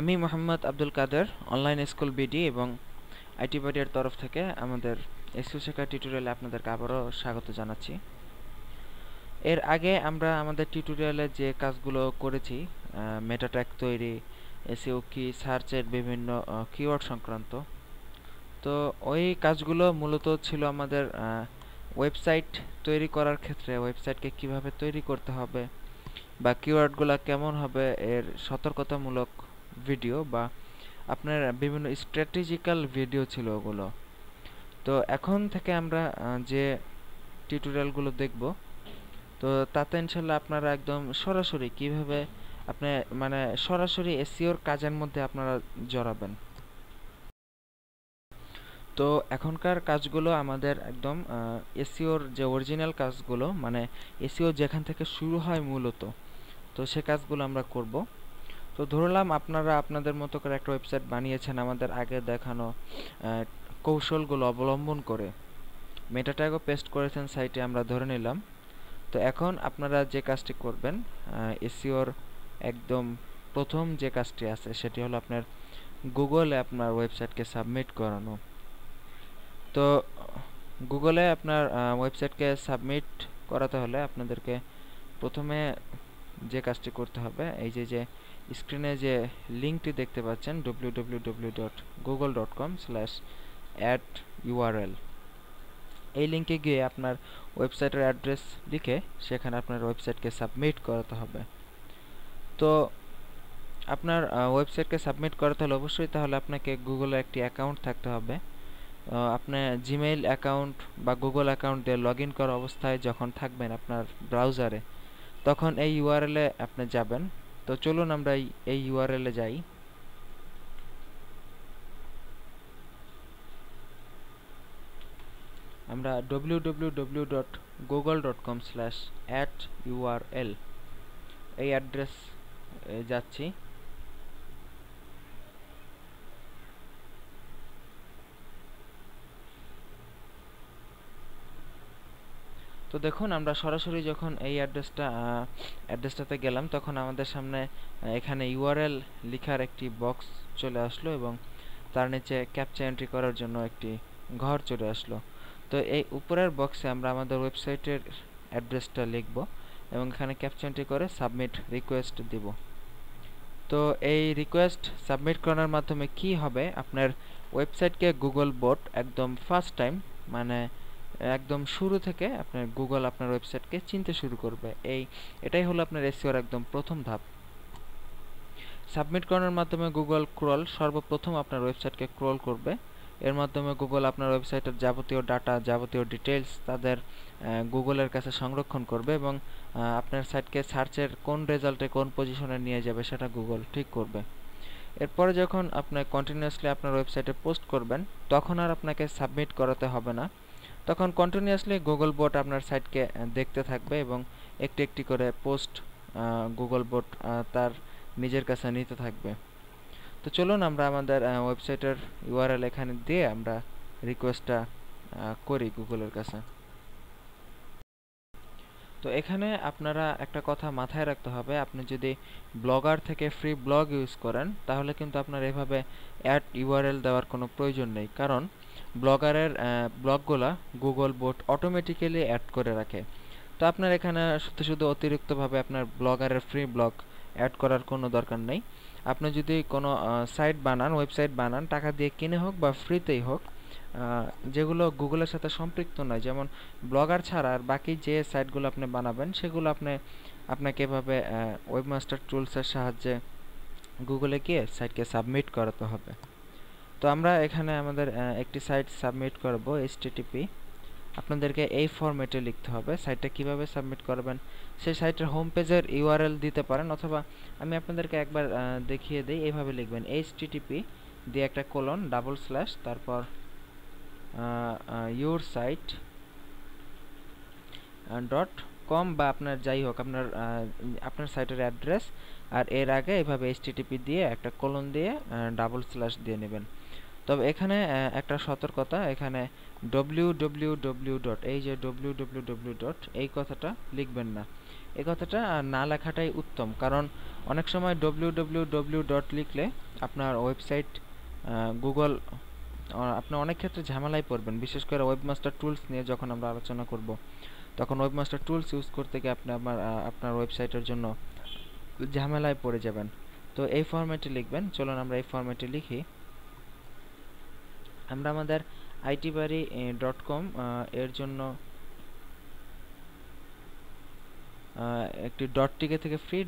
আমি Mohammad Abdul Kader online school BD এবং IT বাড়ির তরফ থেকে আমাদের এসকিউ শেখার টিউটোরিয়ালে আপনাদেরকে আবারও স্বাগত জানাচ্ছি এর আগে আমরা আমাদের টিউটোরিয়ালে যে কাজগুলো করেছি মেটাট্যাক তৈরি এসিও কি সার্চের বিভিন্ন কিওয়ার্ড সংক্রান্ত তো ওই কাজগুলো মূলত ছিল আমাদের ওয়েবসাইট তৈরি করার ক্ষেত্রে ওয়েবসাইটকে কিভাবে তৈরি করতে হবে বা কিওয়ার্ডগুলো কেমন হবে এর সতর্কতামূলক ভিডিও বা আপনার বিভিন্ন স্ট্র্যাটেজিক্যাল ভিডিও ছিল ওগুলো তো এখন থেকে আমরা যে টিউটোরিয়ালগুলো দেখব তো তাতে ইনশাল্লাহ আপনারা একদম সরাসরি কিভাবে আপনি মানে সরাসরি এসিওর e কাজের মধ্যে আপনারা জড়াবেন তো এখনকার কাজগুলো আমাদের একদম এসিওর e যে অরিজিনাল কাজগুলো মানে এসিও e যেখান থেকে শুরু হয় মূলত তো সে কাজগুলো আমরা করব তো ধরলাম আপনারা আপনাদের মতো করে একটা ওয়েবসাইট বানিয়েছেন আমাদের আগে দেখানো কৌশলগুলো অবলম্বন করে মেটা ট্যাগও পেস্ট করেছেন সাইটে আমরা ধরে নিলাম তো এখন আপনারা যে কাজটি করবেন এসিওর একদম প্রথম যে কাজটি আছে সেটি হলো আপনার গুগলে আপনার ওয়েবসাইটকে সাবমিট করানো তো গুগলে আপনার ওয়েবসাইটকে সাবমিট করাতে হলে আপনাদেরকে প্রথমে যে কাজটি করতে হবে এই যে যে স্ক্রিনে যে লিঙ্কটি দেখতে পাচ্ছেন www.google.com/ad/url এই লিঙ্কে গিয়ে আপনার ওয়েবসাইটের অ্যাড্রেস লিখে সেখানে আপনার ওয়েবসাইটকে সাবমিট করাতে হবে তো আপনার ওয়েবসাইটকে সাবমিট করাতে হলে অবশ্যই তাহলে আপনাকে গুগলে একটি অ্যাকাউন্ট থাকতে হবে আপনার জিমেইল অ্যাকাউন্ট বা গুগল অ্যাকাউন্ট দিয়ে লগ ইন করা অবস্থায় যখন থাকবেন আপনার ব্রাউজারে তখন এই ইউআরএলে আপনি যাবেন তো চলুন আমরা এই ইউআরএল এ যাই আমরা www.google.com url এই অ্যাড্রেস যাচ্ছি তো দেখুন আমরা সরাসরি যখন এই অ্যাড্রেসটা অ্যাড্রেসটাতে গেলাম তখন আমাদের সামনে এখানে ইউআরএল লেখার একটি বক্স চলে আসলো এবং তার নিচে ক্যাপচা এন্ট্রি করার জন্য একটি ঘর চলে আসলো তো এই উপরের বক্সে আমরা আমাদের ওয়েবসাইটের অ্যাড্রেসটা লিখব এবং এখানে ক্যাপচা এন্ট্রি করে সাবমিট রিকোয়েস্ট দিব তো এই রিকোয়েস্ট সাবমিট করার মাধ্যমে কি হবে আপনার ওয়েবসাইটকে গুগল বট একদম ফার্স্ট টাইম মানে একদম শুরু থেকে আপনার গুগল আপনার ওয়েবসাইটকে চিনতে শুরু করবে এই এটাই হলো আপনার এসিওর e একদম প্রথম ধাপ সাবমিট করানোর মাধ্যমে গুগল ক্রল সর্বপ্রথম আপনার ওয়েবসাইটকে ক্রল করবে এর মাধ্যমে গুগল আপনার ওয়েবসাইটের যাবতীয় ডাটা যাবতীয় ডিটেলস তাদের গুগলের কাছে সংরক্ষণ করবে এবং আপনার সাইটকে সার্চের কোন রেজাল্টে কোন পজিশনে নিয়ে যাবে সেটা গুগল ঠিক করবে এরপরে যখন আপনি কন্টিনিউয়াসলি আপনার ওয়েবসাইটে পোস্ট করবেন তখন আর আপনাকে সাবমিট করাতে হবে না তখন কন্টিনিউয়াসলি গুগল বোর্ড আপনার সাইটকে দেখতে থাকবে এবং একটি একটি করে পোস্ট গুগল বোর্ড তার নিজের কাছে নিতে থাকবে তো চলুন আমরা আমাদের ওয়েবসাইটের ইউআরএল এখানে দিয়ে আমরা রিকোয়েস্টটা করি গুগলের কাছে তো এখানে আপনারা একটা কথা মাথায় রাখতে হবে আপনি যদি ব্লগার থেকে ফ্রি ব্লগ ইউজ করেন তাহলে কিন্তু আপনার এভাবে অ্যাড ইউআরএল দেওয়ার কোনো প্রয়োজন নেই কারণ ব্লগারের ব্লগগুলা গুগল বোট অটোমেটিক্যালি অ্যাড করে রাখে তো আপনার এখানে শুধু শুধু অতিরিক্তভাবে আপনার ব্লগারের ফ্রি ব্লগ অ্যাড করার কোনো দরকার নেই আপনি যদি কোনো সাইট বানান ওয়েবসাইট বানান টাকা দিয়ে কিনে হোক বা ফ্রিতেই হোক যেগুলো গুগলের সাথে সম্পৃক্ত নয় যেমন ব্লগার ছাড়া আর বাকি যে সাইটগুলো আপনি বানাবেন সেগুলো আপনি আপনাকে এভাবে ওয়েবমাস্টার টুলসের সাহায্যে গুগলে গিয়ে সাইটকে সাবমিট করাতে হবে তো আমরা এখানে আমাদের একটি সাইট সাবমিট করব এইচটিটিপি আপনাদেরকে এই ফরম্যাটে লিখতে হবে সাইটটা কিভাবে সাবমিট করবেন সেই সাইটের হোম পেজের ইউআরএল দিতে পারেন অথবা আমি আপনাদেরকে একবার দেখিয়ে দিই এইভাবে লিখবেন এইচটিটিপি দিয়ে একটা কোলন ডাবল স্ল্যাশ তারপর ইউর সাইট ডট কম বা আপনার যাই হোক আপনার আপনার সাইটের অ্যাড্রেস আর এর আগে এভাবে এইচটিটিপি দিয়ে একটা কোলন দিয়ে ডাবল স্ল্যাশ দিয়ে নেবেন তবে এখানে একটা সতর্কতা এখানে ডব্লিউ ডব্লিউ ডব্লিউ ডট এই যে ডব্লিউ ডব্লিউ ডব্লিউ ডট এই কথাটা লিখবেন না এই কথাটা না লেখাটাই উত্তম কারণ অনেক সময় ডব্লিউ ডব্লিউ ডব্লিউ ডট লিখলে আপনার ওয়েবসাইট গুগল আপনি অনেক ক্ষেত্রে ঝামেলায় পড়বেন বিশেষ করে ওয়েবমাস্টার টুলস নিয়ে যখন আমরা আলোচনা করব তখন ওয়েবমাস্টার টুলস ইউজ করতে গিয়ে আপনি আমার আপনার ওয়েবসাইটের জন্য ঝামেলায় পড়ে যাবেন তো এই ফরম্যাটে লিখবেন চলুন আমরা এই ফরম্যাটে লিখি আমরা আমাদের আইটি বাড়ি ডট কম এর জন্য একটি ডট টিকে থেকে ফ্রি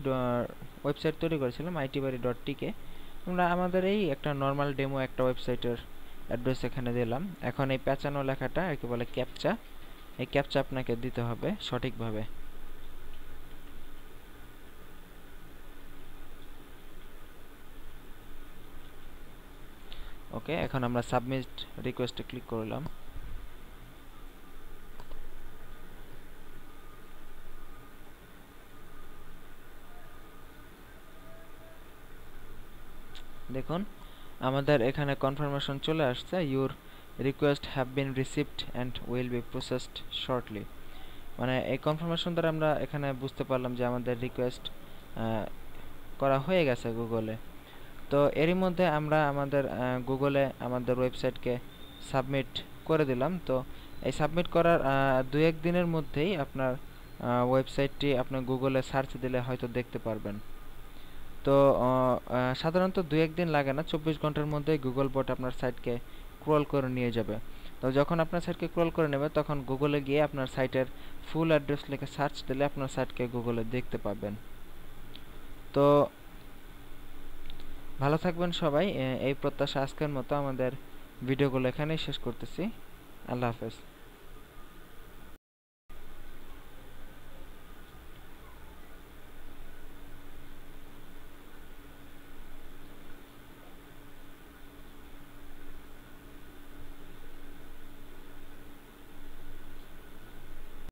ওয়েবসাইট তৈরি করেছিলাম আইটি বাড়ি ডট টিকে আমরা আমাদের এই একটা নর্মাল ডেমো একটা ওয়েবসাইটের অ্যাড্রেস এখানে দিলাম এখন এই প্যাচানো লেখাটা একে বলে ক্যাপচা এই ক্যাপচা আপনাকে দিতে হবে সঠিকভাবে ওকে এখন আমরা সাবমিট রিকোয়েস্টে ক্লিক করলাম দেখুন আমাদের এখানে কনফার্মেশন চলে আসছে your request have been received and will be processed shortly মানে এই কনফার্মেশন দ্বারা আমরা এখানে বুঝতে পারলাম যে আমাদের রিকোয়েস্ট করা হয়ে গেছে গুগলে তো এরই মধ্যে আমরা আমাদের গুগলে আমাদের ওয়েবসাইটকে সাবমিট করে দিলাম তো এই সাবমিট করার দু এক দিনের মধ্যেই আপনার ওয়েবসাইটটি আপনি গুগলে সার্চ দিলে হয়তো দেখতে পারবেন তো সাধারণত দু একদিন লাগে না চব্বিশ ঘন্টার মধ্যেই গুগল বোট আপনার সাইটকে ক্রল করে নিয়ে যাবে তো যখন আপনার সাইটকে ক্রল করে নেবে তখন গুগলে গিয়ে আপনার সাইটের ফুল অ্যাড্রেস লিখে সার্চ দিলে আপনার সাইটকে গুগলে দেখতে পাবেন তো ভালো থাকবেন সবাই এই প্রত্যাশা আজকের মতো আমাদের ভিডিওগুলো এখানেই শেষ করতেছি আল্লাহ হাফেজ